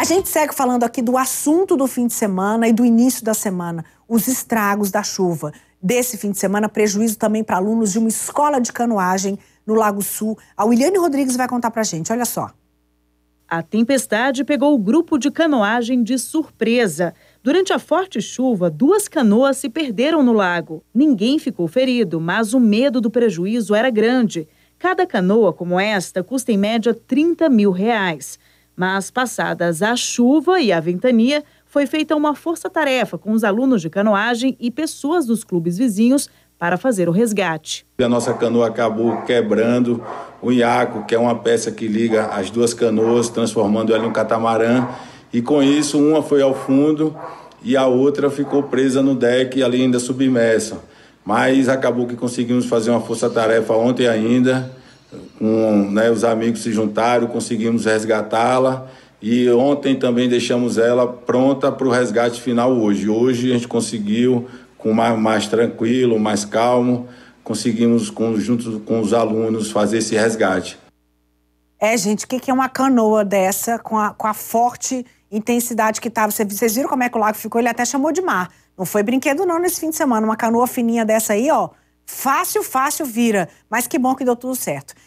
A gente segue falando aqui do assunto do fim de semana e do início da semana, os estragos da chuva. Desse fim de semana, prejuízo também para alunos de uma escola de canoagem no Lago Sul. A Williane Rodrigues vai contar para gente, olha só. A tempestade pegou o grupo de canoagem de surpresa. Durante a forte chuva, duas canoas se perderam no lago. Ninguém ficou ferido, mas o medo do prejuízo era grande. Cada canoa como esta custa em média 30 mil reais. Mas, passadas a chuva e a ventania, foi feita uma força-tarefa com os alunos de canoagem e pessoas dos clubes vizinhos para fazer o resgate. A nossa canoa acabou quebrando o iaco, que é uma peça que liga as duas canoas, transformando ela em um catamarã. E com isso, uma foi ao fundo e a outra ficou presa no deck ali ainda submersa. Mas acabou que conseguimos fazer uma força-tarefa ontem ainda com, né, os amigos se juntaram, conseguimos resgatá-la e ontem também deixamos ela pronta para o resgate final hoje. Hoje a gente conseguiu, com mais, mais tranquilo, mais calmo, conseguimos, com, junto com os alunos, fazer esse resgate. É, gente, o que é uma canoa dessa com a, com a forte intensidade que estava? Tá? Vocês viram como é que o lago ficou? Ele até chamou de mar. Não foi brinquedo, não, nesse fim de semana. Uma canoa fininha dessa aí, ó. Fácil, fácil vira. Mas que bom que deu tudo certo.